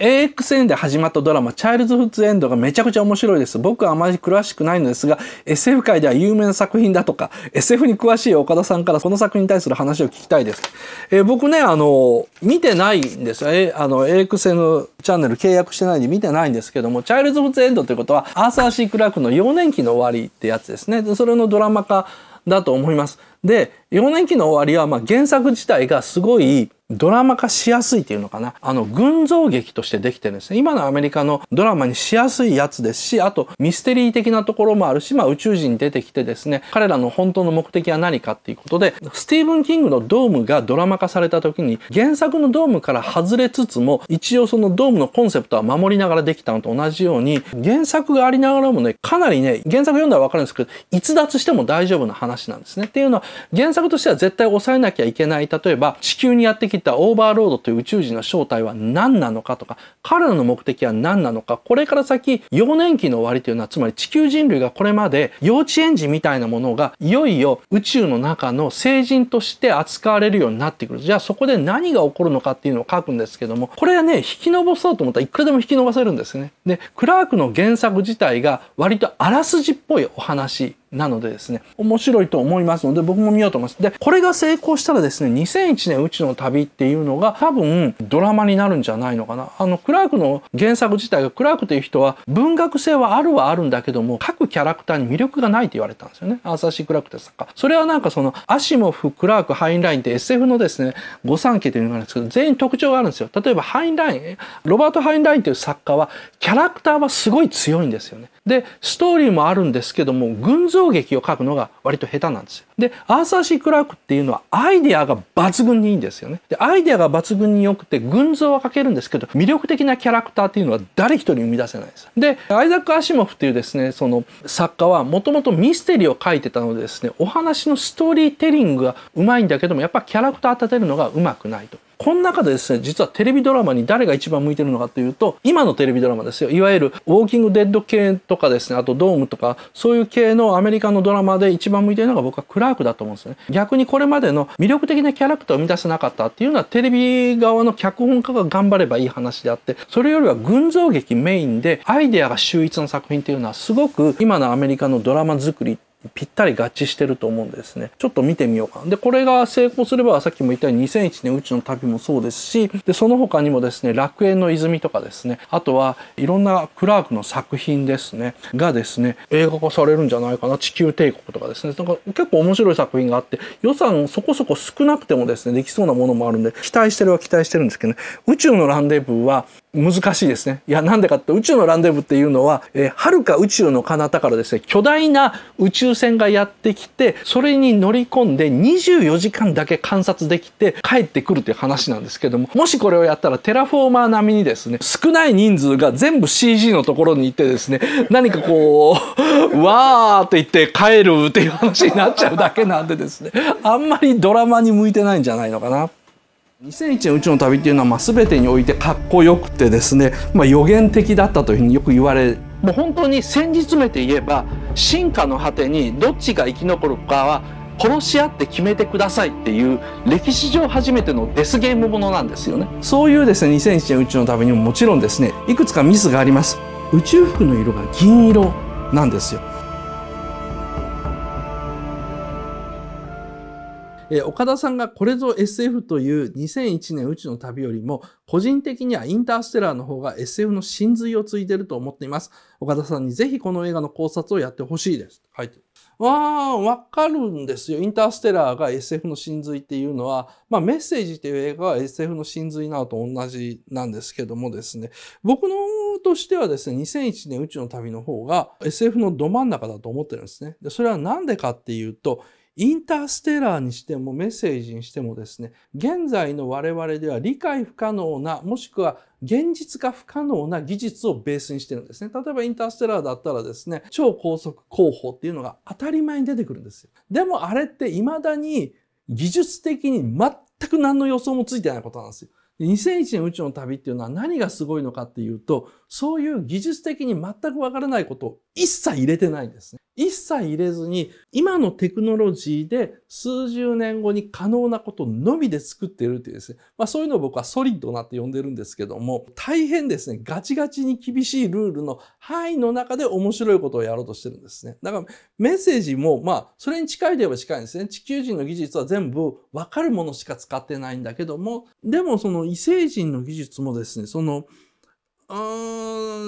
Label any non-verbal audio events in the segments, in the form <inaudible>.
AXN で始まったドラマ、チャイルズ・フッツ・エンドがめちゃくちゃ面白いです。僕はあまり詳しくないのですが、SF 界では有名な作品だとか、SF に詳しい岡田さんからこの作品に対する話を聞きたいです。えー、僕ね、あの、見てないんですよ。えあの、AXN チャンネル契約してないんで見てないんですけども、チャイルズ・フッツ・エンドということは、アーサー・シー・クラークの幼年期の終わりってやつですね。でそれのドラマ化だと思います。で4年期の終わりはまあ原作自体がすごいドラマ化しやすいっていうのかな。あの、群像劇としてできてるんですね。今のアメリカのドラマにしやすいやつですし、あとミステリー的なところもあるし、まあ宇宙人出てきてですね、彼らの本当の目的は何かっていうことで、スティーブン・キングのドームがドラマ化された時に、原作のドームから外れつつも、一応そのドームのコンセプトは守りながらできたのと同じように、原作がありながらもね、かなりね、原作読んだらわかるんですけど、逸脱しても大丈夫な話なんですね。っていうのは、原作としては絶対抑えなきゃいけない例えば地球にやってきたオーバーロードという宇宙人の正体は何なのかとか彼らの目的は何なのかこれから先幼年期の終わりというのはつまり地球人類がこれまで幼稚園児みたいなものがいよいよ宇宙の中の成人として扱われるようになってくるじゃあそこで何が起こるのかっていうのを書くんですけどもこれはね引き伸ばそうと思ったらいくらでも引き伸ばせるんですね。でクラークの原作自体が割とあらすじっぽいお話なのでですね、面白いと思いますので、僕も見ようと思います。で、これが成功したらですね、2001年うちの旅っていうのが多分ドラマになるんじゃないのかな。あの、クラークの原作自体が、クラークという人は文学性はあるはあるんだけども、各キャラクターに魅力がないと言われたんですよね。アーサー・シー・クラークって作家。それはなんかその、アシモフ、クラーク、ハインラインって SF のですね、御三家というのがあるんですけど、全員特徴があるんですよ。例えば、ハインライン、ロバート・ハインラインという作家は、キャラクターはすごい強いんですよね。で、ストーリーもあるんですけども、群像想劇を書くのが割と下手なんですよ。で、アーサー・シー・クラークっていうのはアイデアが抜群にいいんですよね。で、アイデアが抜群に良くて群像は書けるんですけど、魅力的なキャラクターっていうのは誰一人生み出せないです。で、アイザック・アシモフっていうですね、その作家はもともとミステリーを書いてたのでですね、お話のストーリーテリングが上手いんだけども、やっぱキャラクター立てるのが上手くないと。この中でですね、実はテレビドラマに誰が一番向いてるのかというと、今のテレビドラマですよ。いわゆるウォーキングデッド系とかですね、あとドームとか、そういう系のアメリカのドラマで一番向いてるのが僕はクラークだと思うんですね。逆にこれまでの魅力的なキャラクターを生み出せなかったっていうのはテレビ側の脚本家が頑張ればいい話であって、それよりは群像劇メインでアイデアが秀逸な作品っていうのはすごく今のアメリカのドラマ作りぴったり合致してると思うんですね。ちょっと見てみようか。で、これが成功すれば、さっきも言ったように2001年宇宙の旅もそうですし、で、その他にもですね、楽園の泉とかですね、あとはいろんなクラークの作品ですね、がですね、映画化されるんじゃないかな、地球帝国とかですね、なんか結構面白い作品があって、予算そこそこ少なくてもですね、できそうなものもあるんで、期待してるは期待してるんですけどね、宇宙のランデブーは難しいですね。いや、なんでかって宇宙のランデブっていうのは、えー、遥か宇宙の彼方からですね、巨大な宇宙船がやってきて、それに乗り込んで24時間だけ観察できて帰ってくるっていう話なんですけども、もしこれをやったらテラフォーマー並みにですね、少ない人数が全部 CG のところに行ってですね、何かこう、<laughs> わーって言って帰るっていう話になっちゃうだけなんでですね、あんまりドラマに向いてないんじゃないのかな。2001年宇宙の旅っていうのはまあ全てにおいてかっこよくてですね、まあ、予言的だったというふうによく言われもう本当に戦時詰めて言えば進化の果てにどっちが生き残るかは殺し合って決めてくださいっていう歴史上初めてのデスゲームものなんですよねそういうですね2001年宇宙の旅にももちろんですねいくつかミスがあります宇宙服の色が銀色なんですよえー、岡田さんがこれぞ SF という2001年宇宙の旅よりも、個人的にはインターステラーの方が SF の真髄をついてると思っています。岡田さんにぜひこの映画の考察をやってほしいです。はいわー、わかるんですよ。インターステラーが SF の真髄っていうのは、まあメッセージという映画は SF の真髄などと同じなんですけどもですね。僕のとしてはですね、2001年宇宙の旅の方が SF のど真ん中だと思ってるんですね。で、それは何でかっていうと、インターステラーにしてもメッセージにしてもですね、現在の我々では理解不可能な、もしくは現実化不可能な技術をベースにしてるんですね。例えばインターステラーだったらですね、超高速工法っていうのが当たり前に出てくるんですよ。でもあれって未だに技術的に全く何の予想もついてないことなんですよ。2001年宇宙の旅っていうのは何がすごいのかっていうと、そういう技術的に全くわからないことを一切入れてないんですね。一切入れずに、今のテクノロジーで数十年後に可能なことのみで作っているというですね。まあそういうのを僕はソリッドなって呼んでるんですけども、大変ですね、ガチガチに厳しいルールの範囲の中で面白いことをやろうとしてるんですね。だからメッセージも、まあそれに近いでは近いんですね。地球人の技術は全部わかるものしか使ってないんだけども、でもその異星人の技術もですね、その、う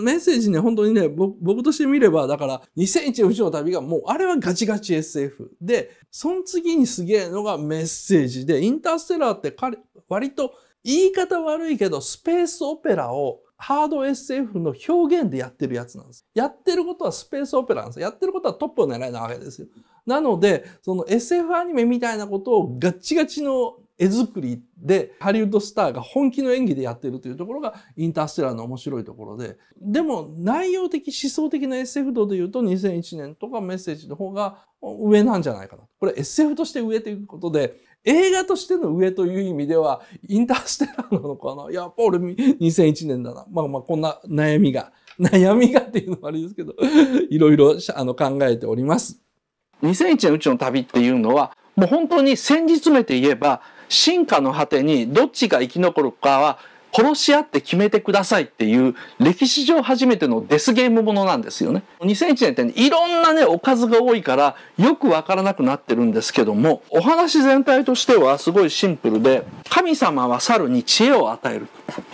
んメッセージね、本当にね、僕として見れば、だから、2001宇宙の旅がもう、あれはガチガチ SF。で、その次にすげえのがメッセージで、インターステラーって彼、割と言い方悪いけど、スペースオペラをハード SF の表現でやってるやつなんです。やってることはスペースオペラなんです。やってることはトップを狙いなわけですよ。なので、その SF アニメみたいなことをガチガチの絵作りでハリウッドスターが本気の演技でやってるというところがインターステラーの面白いところででも内容的思想的な SF 度でいうと2001年とかメッセージの方が上なんじゃないかなこれ SF として上ということで映画としての上という意味ではインターステラーなのかなやっぱ俺2001年だなまあまあこんな悩みが悩みがっていうのもあれですけどいろいろあの考えております。2001年宇宙の旅っていうのはもう本当に先日目て言えば進化の果てにどっちが生き残るかは殺し合って決めてくださいっていう歴史上初めてのデスゲームものなんですよね。2001年っていろんなねおかずが多いからよくわからなくなってるんですけどもお話全体としてはすごいシンプルで神様は猿に知恵を与える。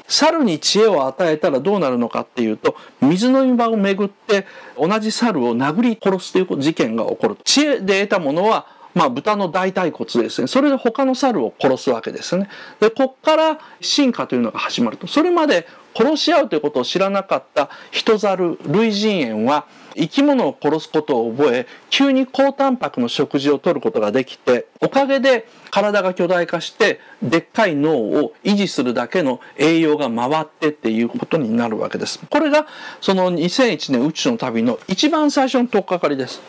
猿に知恵を与えたらどうなるのかっていうと水の場をめぐって同じ猿を殴り殺すという事件が起こる。知恵で得たものはまあ、豚の大腿骨ですねそれで他の猿を殺すわけですねでこっから進化というのが始まるとそれまで殺し合うということを知らなかった人猿類人猿は生き物を殺すことを覚え急に高タンパクの食事をとることができておかげで体が巨大化してでっかい脳を維持するだけの栄養が回ってっていうことになるわけですこれがその2001年宇宙の旅の一番最初の取っかかりです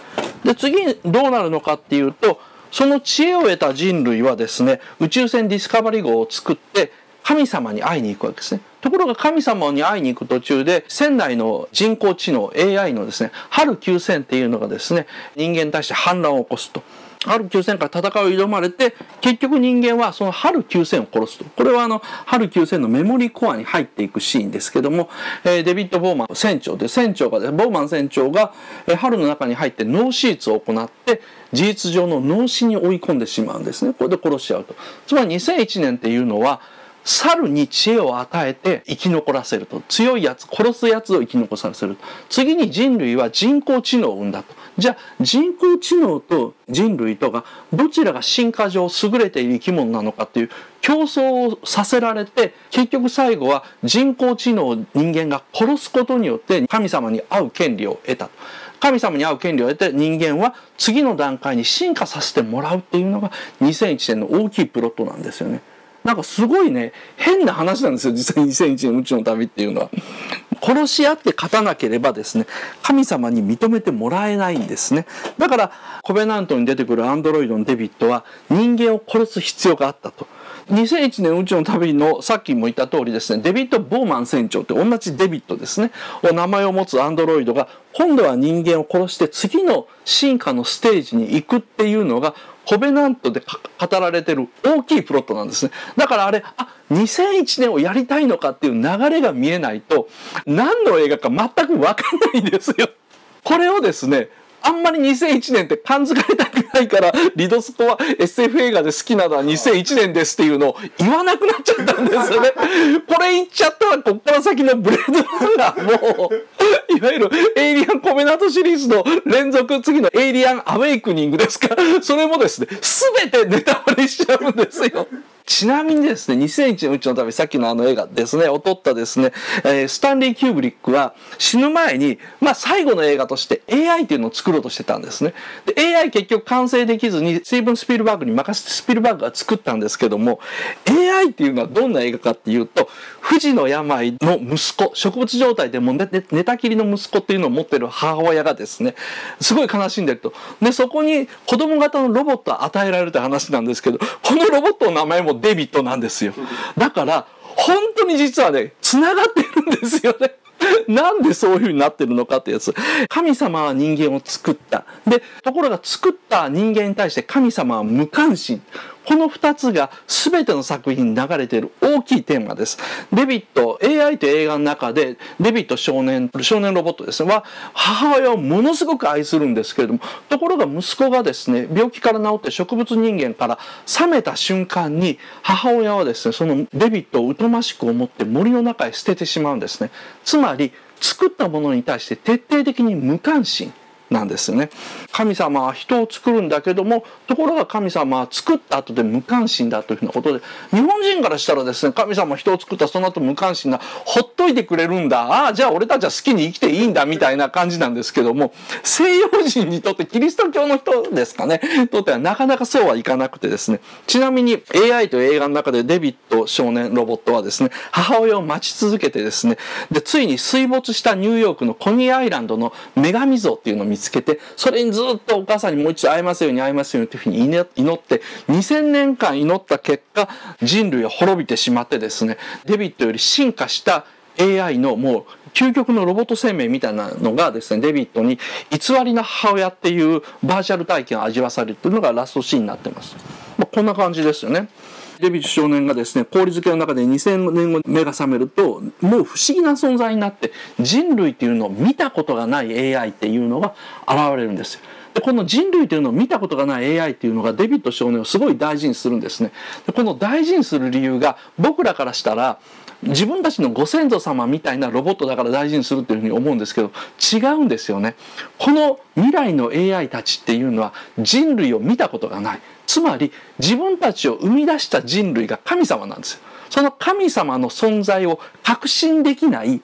で次どうなるのかっていうとその知恵を得た人類はですね宇宙船ディスカバリー号を作って神様に会いに行くわけですね。ところが神様に会いに行く途中で船内の人工知能 AI のですね、春9000っていうのがですね、人間に対して反乱を起こすと。春ル9 0から戦いを挑まれて、結局人間はその春ル9000を殺すと。これはあの、春ル9000のメモリコアに入っていくシーンですけども、えー、デビッド・ボーマン船長で、船長がでボーマン船長が、えの中に入って脳手術を行って、事実上の脳死に追い込んでしまうんですね。これで殺しちゃうと。つまり2001年っていうのは、猿に知恵を与えて生き残らせると強いやつ殺すやつを生き残させると次に人類は人工知能を生んだとじゃあ人工知能と人類とがどちらが進化上優れている生き物なのかっていう競争をさせられて結局最後は人工知能を人間が殺すことによって神様に会う権利を得た。神様に会う権利を得て人間は次の段階に進化させてもらうっていうのが2001年の大きいプロットなんですよね。なんかすごいね変な話なんですよ実際に2001年宇宙の旅っていうのは。殺し合って勝たなければですね神様に認めてもらえないんですねだからコベナントに出てくるアンドロイドのデビットは人間を殺す必要があったと。2001年宇宙の旅のさっきも言った通りですねデビット・ボーマン船長って同じデビットですねお名前を持つアンドロイドが今度は人間を殺して次の進化のステージに行くっていうのがコベナントで語られてる大きいプロットなんですね。だからあれ、あ、2001年をやりたいのかっていう流れが見えないと、何の映画か全くわかんないんですよ。これをですね、あんまり2001年って感づかれたくないからリドスコは SF 映画で好きなのは2001年ですっていうのを言わなくなっちゃったんですよね。これ言っちゃったらこっから先のブレードランナーもいわゆるエイリアンコメナントシリーズの連続次のエイリアンアウェイクニングですかそれもですね全てネタバレしちゃうんですよ。ちなみにですね、2001のうちの旅、さっきのあの映画ですね、劣ったですね、えー、スタンリー・キューブリックは死ぬ前に、まあ最後の映画として AI っていうのを作ろうとしてたんですね。で、AI 結局完成できずに、スティーブン・スピルバーグに任せてスピルバーグが作ったんですけども、AI っていうのはどんな映画かっていうと、富士の病の息子、植物状態でも寝寝たきりの息子っていうのを持ってる母親がですね、すごい悲しんでると。で、そこに子供型のロボットを与えられるって話なんですけど、このロボットの名前もデビットなんですよ。だから、本当に実はね、繋がってるんですよね。なんでそういう風になってるのかってやつ。神様は人間を作った。で、ところが作った人間に対して神様は無関心。この2つが全ての作品に流れている大きいテーマです。デビット AI という映画の中でデビット少年少年ロボットですねは母親をものすごく愛するんですけれどもところが息子がですね病気から治って植物人間から冷めた瞬間に母親はですねそのデビットを疎ましく思って森の中へ捨ててしまうんですね。つまり作ったものに対して徹底的に無関心なんですね。神様は人を作るんだけどもところが神様は作った後で無関心だというふうなことで日本人からしたらですね神様は人を作ったその後無関心なほっといてくれるんだああじゃあ俺たちは好きに生きていいんだみたいな感じなんですけども西洋人にとってキリスト教の人ですかねとってはなかなかそうはいかなくてですねちなみに AI と映画の中でデビット少年ロボットはですね母親を待ち続けてですねでついに水没したニューヨークのコニーアイランドの女神像っていうのを見つけて、それにずっとお母さんにもう一度会えますように会えますようにというふうに祈って、2000年間祈った結果、人類は滅びてしまってですね、デビットより進化した AI のもう究極のロボット生命みたいなのがですね、デビットに偽りの母親っていうバーチャル体験を味わされるというのがラストシーンになってます。まあ、こんな感じですよね。デビッシュ少年がですね、氷漬けの中で2000年後目が覚めると、もう不思議な存在になって、人類っていうのを見たことがない AI っていうのが現れるんですよ。でこの人類というのを見たことがない AI っていうのがデビッド少年をすごい大事にするんですね。でこの大事にする理由が僕らからしたら自分たちのご先祖様みたいなロボットだから大事にするっていうふうに思うんですけど違うんですよね。この未来の AI たちっていうのは人類を見たことがない。つまり自分たちを生み出した人類が神様なんですよ。その神様の存在を確信できない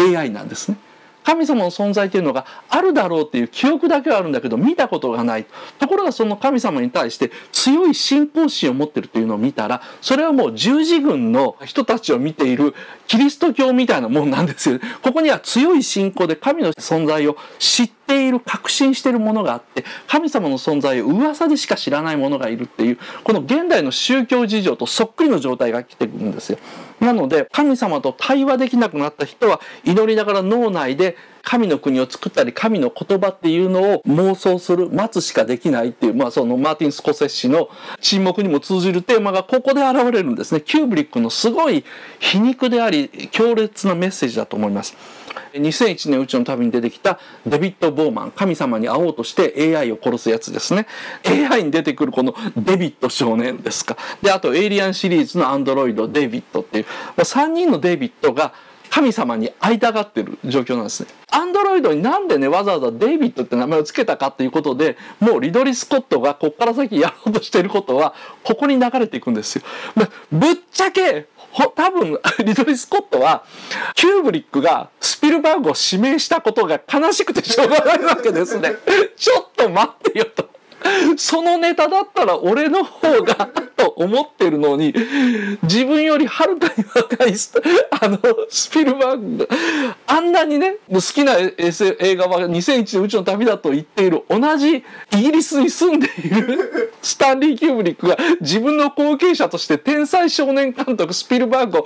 AI なんですね。神様の存在というのがあるだろうっていう記憶だけはあるんだけど見たことがないところがその神様に対して強い信仰心を持ってるというのを見たらそれはもう十字軍の人たちを見ているキリスト教みたいなもんなんですよここには強い信仰で神の存在を知ってている確信しているものがあって神様の存在を噂でしか知らないものがいるっていうこの現代の宗教事情とそっくりの状態が来てくるんですよ。なので神様と対話できなくなった人は祈りながら脳内で神の国を作ったり神の言葉っていうのを妄想する待つしかできないっていう、まあ、そのマーティン・スコセッシの沈黙にも通じるテーマがここで現れるんですねキューブリックのすごい皮肉であり強烈なメッセージだと思います。2001年宇宙の旅に出てきたデビッド・ボーマン神様に会おうとして AI を殺すやつですね AI に出てくるこのデビッド少年ですかであとエイリアンシリーズのアンドロイドデビッドっていう3人のデビッドが神様に会いたがってる状況なんですね。アンドロイドになんでね、わざわざデイビッドって名前を付けたかっていうことで、もうリドリー・スコットがこっから先やろうとしてることは、ここに流れていくんですよ。ぶっちゃけ、ほ、多分、<laughs> リドリー・スコットは、キューブリックがスピルバーグを指名したことが悲しくてしょうがないわけですね。ちょっと待ってよと。そのネタだったら俺の方がと思ってるのに、自分よりはるかに若いあの、スピルバーグが、あんなにね、好きな映画は2001のうちの旅だと言っている、同じイギリスに住んでいる <laughs> スタンリー・キューブリックが自分の後継者として天才少年監督スピルバーグを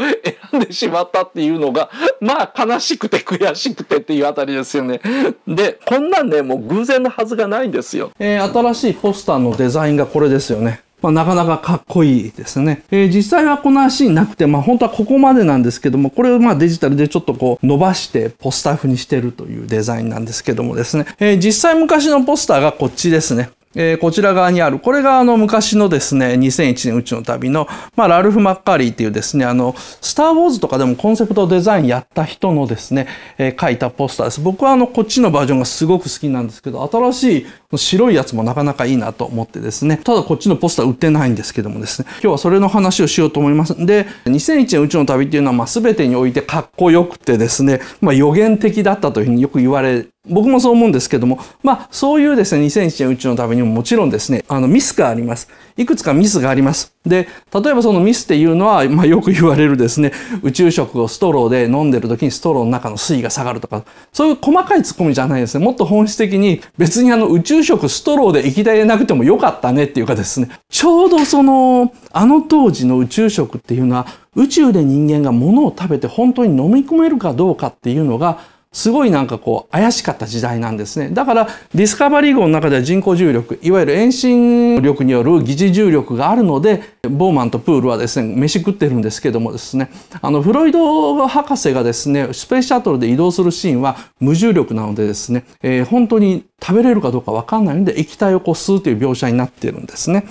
選んでしまったっていうのが、まあ悲しくて悔しくてっていうあたりですよね。で、こんなんね、もう偶然のはずがないんですよ。えー、新しいポスターのデザインがこれですよね。まあ、なかなかかっこいいですね。えー、実際はこの足なくて、まあ、本当はここまでなんですけども、これをまあデジタルでちょっとこう伸ばしてポスター風にしてるというデザインなんですけどもですね。えー、実際昔のポスターがこっちですね。えー、こちら側にある、これがあの昔のですね、2001年宇宙の旅の、まあ、ラルフ・マッカーリーっていうですね、あの、スター・ウォーズとかでもコンセプトデザインやった人のですね、えー、書いたポスターです。僕はあの、こっちのバージョンがすごく好きなんですけど、新しい白いやつもなかなかいいなと思ってですね、ただこっちのポスター売ってないんですけどもですね、今日はそれの話をしようと思います。で、2001年宇宙の旅っていうのは、まあ、全てにおいてかっこよくてですね、まあ、予言的だったというふうによく言われ僕もそう思うんですけども、まあ、そういうですね、2001年宇宙の旅にももちろんですね、あの、ミスがあります。いくつかミスがあります。で、例えばそのミスっていうのは、まあ、よく言われるですね、宇宙食をストローで飲んでる時にストローの中の水位が下がるとか、そういう細かいツッコミじゃないですね。もっと本質的に、別にあの、宇宙食ストローで液体でなくてもよかったねっていうかですね、ちょうどその、あの当時の宇宙食っていうのは、宇宙で人間が物を食べて本当に飲み込めるかどうかっていうのが、すごいなんかこう怪しかった時代なんですね。だからディスカバリー号の中では人工重力、いわゆる遠心力による疑似重力があるので、ボーマンとプールはですね飯食ってるんですけどもですねあのフロイド博士がですねスペースシャトルで移動するシーンは無重力なのでですね、えー、本当に食べれるかどうかわかんないので液体をこう吸うという描写になっているんですね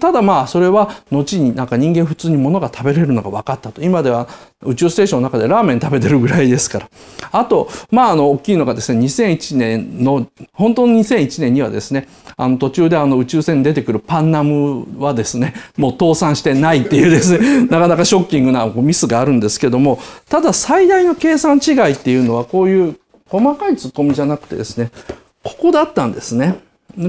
ただまあそれは後になんか人間普通に物が食べれるのが分かったと今では宇宙ステーションの中でラーメン食べてるぐらいですからあとまああの大きいのがですね2001年の本当の2001年にはですねあの途中であの宇宙船に出てくるパンナムはですねもう倒産してないっていうですね、<laughs> なかなかショッキングなミスがあるんですけども、ただ最大の計算違いっていうのは、こういう細かいツッコミじゃなくてですね、ここだったんですね。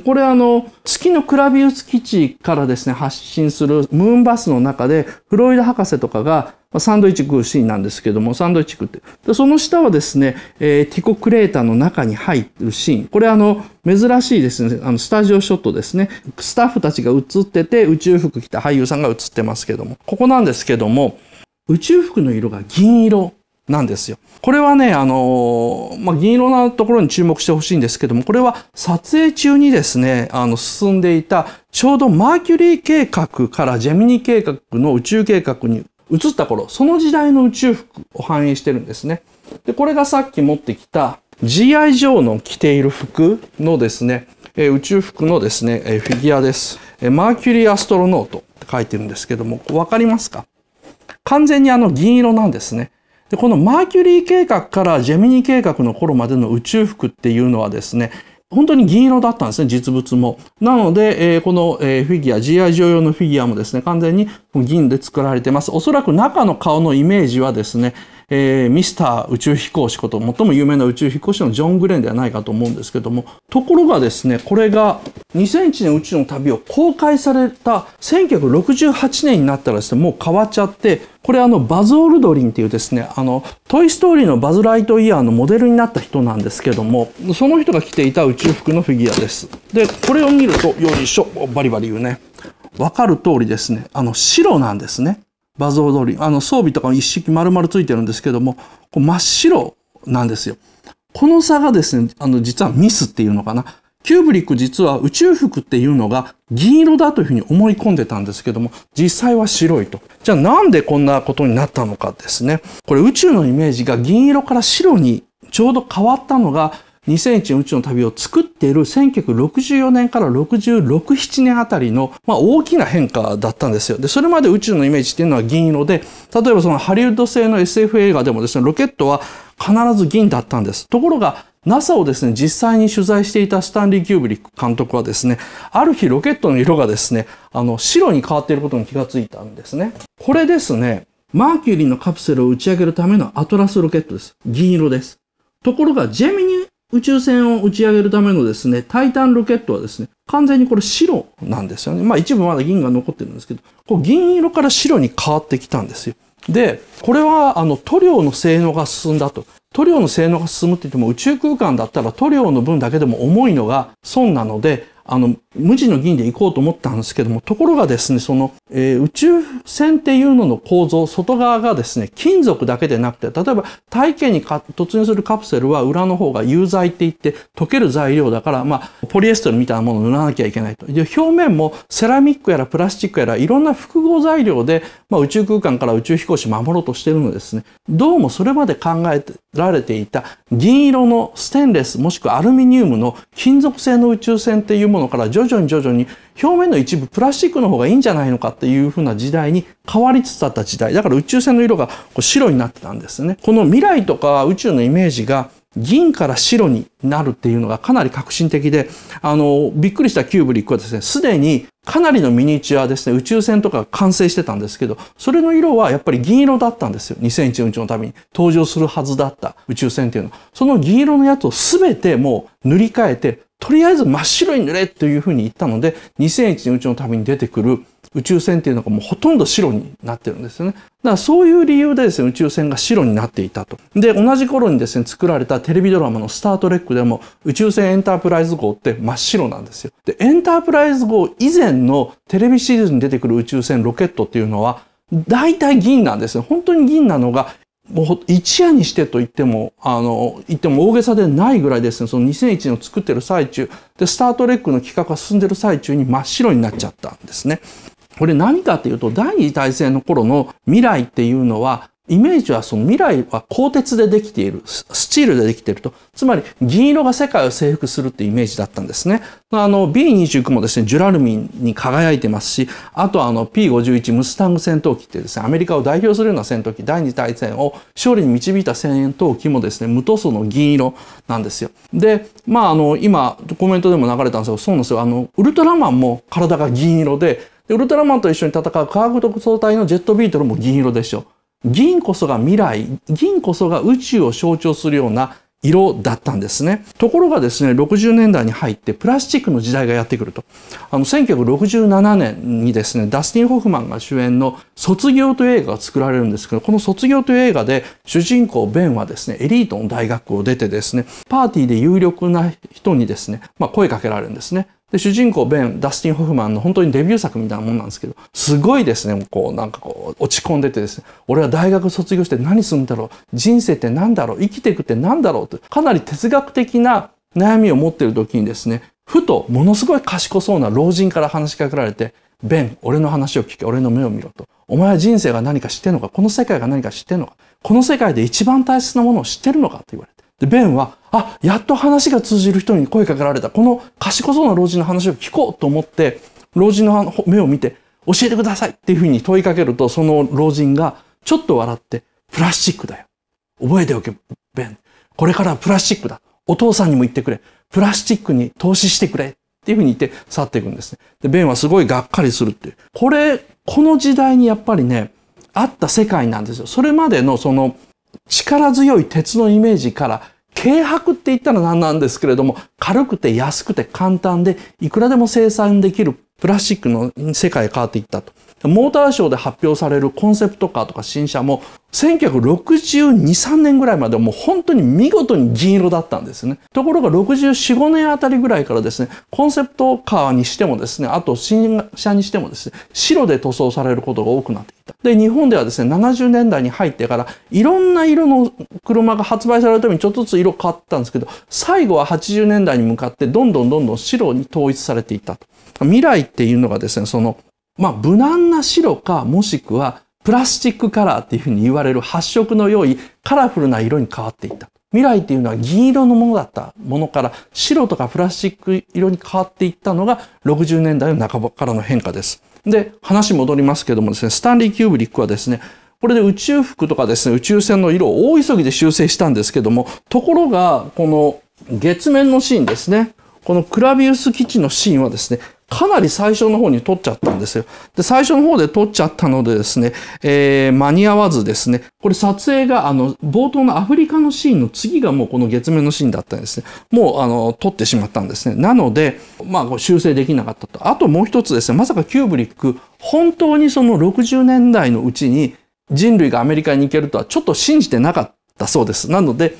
これあの、月のクラビウス基地からですね、発信するムーンバスの中で、フロイド博士とかが、サンドイッチ食うシーンなんですけども、サンドイッチ食って。でその下はですね、えー、ティコクレーターの中に入ってるシーン。これあの、珍しいですね、あの、スタジオショットですね。スタッフたちが映ってて、宇宙服着た俳優さんが映ってますけども、ここなんですけども、宇宙服の色が銀色なんですよ。これはね、あのー、まあ、銀色なところに注目してほしいんですけども、これは撮影中にですね、あの、進んでいた、ちょうどマーキュリー計画からジェミニ計画の宇宙計画に移った頃、その時代の宇宙服を反映してるんですね。で、これがさっき持ってきた GI ジョーの着ている服のですね、え宇宙服のですね、えフィギュアです、えマーキュリーアストロノートって書いてるんですけども、わかりますか完全にあの銀色なんですね。で、このマーキュリー計画からジェミニ計画の頃までの宇宙服っていうのはですね、本当に銀色だったんですね、実物も。なので、えー、この、えー、フィギュア、GI 上用のフィギュアもですね、完全に銀で作られてます。おそらく中の顔のイメージはですね、えー、ミスター宇宙飛行士こと最も有名な宇宙飛行士のジョン・グレンではないかと思うんですけどもところがですねこれが2001年宇宙の旅を公開された1968年になったらですねもう変わっちゃってこれあのバズ・オルドリンっていうですねあのトイ・ストーリーのバズ・ライトイヤーのモデルになった人なんですけどもその人が着ていた宇宙服のフィギュアですでこれを見るとよいしょバリバリ言うねわかる通りですねあの白なんですね画像通り、あの装備とかも一式丸々ついてるんですけども、こう真っ白なんですよ。この差がですね、あの実はミスっていうのかな。キューブリック実は宇宙服っていうのが銀色だというふうに思い込んでたんですけども、実際は白いと。じゃあなんでこんなことになったのかですね。これ宇宙のイメージが銀色から白にちょうど変わったのが2001宇宙の旅を作っている1964年から66、7年あたりの、まあ、大きな変化だったんですよ。で、それまで宇宙のイメージっていうのは銀色で、例えばそのハリウッド製の SF 映画でもですね、ロケットは必ず銀だったんです。ところが、NASA をですね、実際に取材していたスタンリー・キューブリック監督はですね、ある日ロケットの色がですね、あの、白に変わっていることに気がついたんですね。これですね、マーキュリーのカプセルを打ち上げるためのアトラスロケットです。銀色です。ところが、ジェミニ宇宙船を打ち上げるためのですね、タイタンロケットはですね、完全にこれ白なんですよね。まあ一部まだ銀が残ってるんですけど、こう銀色から白に変わってきたんですよ。で、これはあの塗料の性能が進んだと。塗料の性能が進むって言っても宇宙空間だったら塗料の分だけでも重いのが損なので、あの、無地の銀で行こうと思ったんですけども、ところがですね、その、えー、宇宙船っていうのの構造、外側がですね、金属だけでなくて、例えば体験に突入するカプセルは裏の方が有罪って言って溶ける材料だから、まあ、ポリエステルみたいなものを塗らなきゃいけないと。で、表面もセラミックやらプラスチックやらいろんな複合材料で、まあ、宇宙空間から宇宙飛行士守ろうとしてるのですね。どうもそれまで考えてられていた銀色のステンレスもしくはアルミニウムの金属製の宇宙船っていうものから徐々に徐々に表面の一部プラスチックの方がいいんじゃないのかっていう風な時代に変わりつつあった時代だから宇宙船の色がこう白になってたんですねこの未来とか宇宙のイメージが銀から白になるっていうのがかなり革新的で、あの、びっくりしたキューブリックはですね、すでにかなりのミニチュアですね、宇宙船とか完成してたんですけど、それの色はやっぱり銀色だったんですよ。2001年宇宙のために登場するはずだった宇宙船っていうのは。その銀色のやつを全てもう塗り替えて、とりあえず真っ白に塗れというふうに言ったので、2001年宇宙のために出てくる宇宙船っていうのがもうほとんど白になってるんですよね。だからそういう理由でですね、宇宙船が白になっていたと。で、同じ頃にですね、作られたテレビドラマのスタートレックでも宇宙船エンタープライズ号って真っ白なんですよ。で、エンタープライズ号以前のテレビシリーズに出てくる宇宙船ロケットっていうのは、大体銀なんですね。本当に銀なのが、もう一夜にしてと言っても、あの、言っても大げさでないぐらいですね、その2001年を作ってる最中、で、スタートレックの企画が進んでる最中に真っ白になっちゃったんですね。これ何かっていうと、第二次大戦の頃の未来っていうのは、イメージはその未来は鋼鉄でできている、スチールでできていると。つまり銀色が世界を征服するっていうイメージだったんですね。あの B29 もですね、ジュラルミンに輝いてますし、あとあの P51 ムスタング戦闘機ってですね、アメリカを代表するような戦闘機、第二次大戦を勝利に導いた戦闘機もですね、無塗装の銀色なんですよ。で、まああの今コメントでも流れたんですけど、そうなんですよ。あのウルトラマンも体が銀色で、で、ウルトラマンと一緒に戦う科学特捜隊のジェットビートルも銀色でしょ。う。銀こそが未来、銀こそが宇宙を象徴するような色だったんですね。ところがですね、60年代に入ってプラスチックの時代がやってくると。あの、1967年にですね、ダスティン・ホフマンが主演の卒業という映画が作られるんですけど、この卒業という映画で主人公ベンはですね、エリートの大学を出てですね、パーティーで有力な人にですね、まあ声かけられるんですね。で、主人公ベン、ダスティン・ホフマンの本当にデビュー作みたいなもんなんですけど、すごいですね、こう、なんかこう、落ち込んでてですね、俺は大学卒業して何するんだろう、人生って何だろう、生きていくって何だろうと、かなり哲学的な悩みを持っている時にですね、ふとものすごい賢そうな老人から話しかけられて、ベン、俺の話を聞け、俺の目を見ろと。お前は人生が何か知ってんのかこの世界が何か知ってんのかこの世界で一番大切なものを知ってるのかって言われて。で、ベンは、あ、やっと話が通じる人に声かけられた。この賢そうな老人の話を聞こうと思って、老人の目を見て、教えてくださいっていうふうに問いかけると、その老人がちょっと笑って、プラスチックだよ。覚えておけ、ベン。これからプラスチックだ。お父さんにも言ってくれ。プラスチックに投資してくれ。っていうふうに言って去っていくんですね。で、ベンはすごいがっかりするっていう。これ、この時代にやっぱりね、あった世界なんですよ。それまでのその力強い鉄のイメージから軽薄って言ったら何なんですけれども軽くて安くて簡単でいくらでも生産できるプラスチックの世界が変わっていったと。モーターショーで発表されるコンセプトカーとか新車も1962、3年ぐらいまではもう本当に見事に銀色だったんですね。ところが64、5年あたりぐらいからですね、コンセプトカーにしてもですね、あと新車にしてもですね、白で塗装されることが多くなっていた。で、日本ではですね、70年代に入ってからいろんな色の車が発売されるためにちょっとずつ色変わったんですけど、最後は80年代に向かってどんどんどんどん白に統一されていったと。未来っていうのがですね、その、まあ、無難な白か、もしくは、プラスチックカラーっていうふうに言われる発色の良いカラフルな色に変わっていった。未来っていうのは銀色のものだったものから白とかプラスチック色に変わっていったのが60年代の半ばからの変化です。で、話戻りますけどもですね、スタンリー・キューブリックはですね、これで宇宙服とかですね、宇宙船の色を大急ぎで修正したんですけども、ところが、この月面のシーンですね、このクラビウス基地のシーンはですね、かなり最初の方に取っちゃったんですよ。で、最初の方で取っちゃったのでですね、えー、間に合わずですね、これ撮影が、あの、冒頭のアフリカのシーンの次がもうこの月面のシーンだったんですね。もう、あの、撮ってしまったんですね。なので、まあ、修正できなかったと。あともう一つですね、まさかキューブリック、本当にその60年代のうちに人類がアメリカに行けるとはちょっと信じてなかったそうです。なので、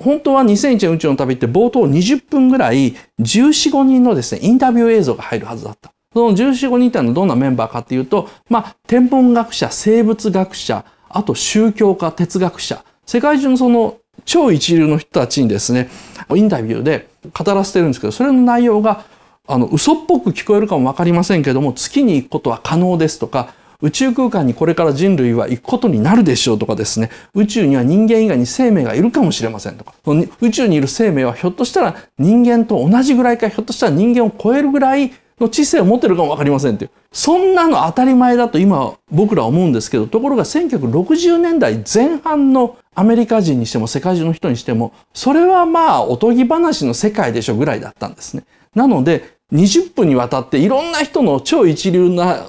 本当は2001年宇宙の旅って冒頭20分ぐらい14、5人のですね、インタビュー映像が入るはずだった。その14、5人ってのはどんなメンバーかっていうと、まあ、天文学者、生物学者、あと宗教家、哲学者、世界中のその超一流の人たちにですね、インタビューで語らせてるんですけど、それの内容が、あの、嘘っぽく聞こえるかもわかりませんけども、月に行くことは可能ですとか、宇宙空間にこれから人類は行くことになるでしょうとかですね、宇宙には人間以外に生命がいるかもしれませんとか、宇宙にいる生命はひょっとしたら人間と同じぐらいか、ひょっとしたら人間を超えるぐらいの知性を持ってるかも分かりませんっていう。そんなの当たり前だと今僕らは思うんですけど、ところが1960年代前半のアメリカ人にしても世界中の人にしても、それはまあおとぎ話の世界でしょぐらいだったんですね。なので、20分にわたっていろんな人の超一流な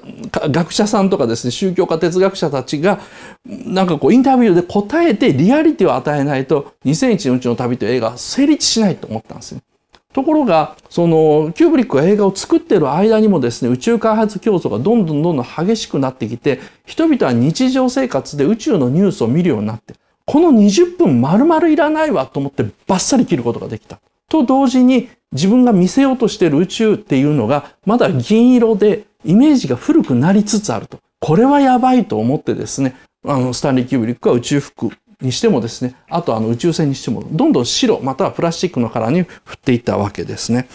学者さんとかですね宗教家哲学者たちがなんかこうインタビューで答えてリアリティを与えないと2001のうちの旅という映画は成立しないと思ったんですね。ところがそのキューブリックが映画を作ってる間にもですね宇宙開発競争がどんどんどんどん激しくなってきて人々は日常生活で宇宙のニュースを見るようになってこの20分丸々いらないわと思ってバッサリ切ることができた。と同時に自分が見せようとしてる宇宙っていうのがまだ銀色でイメージが古くなりつつあると。これはやばいと思ってですね、あの、スタンリー・キューブリックは宇宙服にしてもですね、あとあの宇宙船にしても、どんどん白またはプラスチックの殻に振っていったわけですね。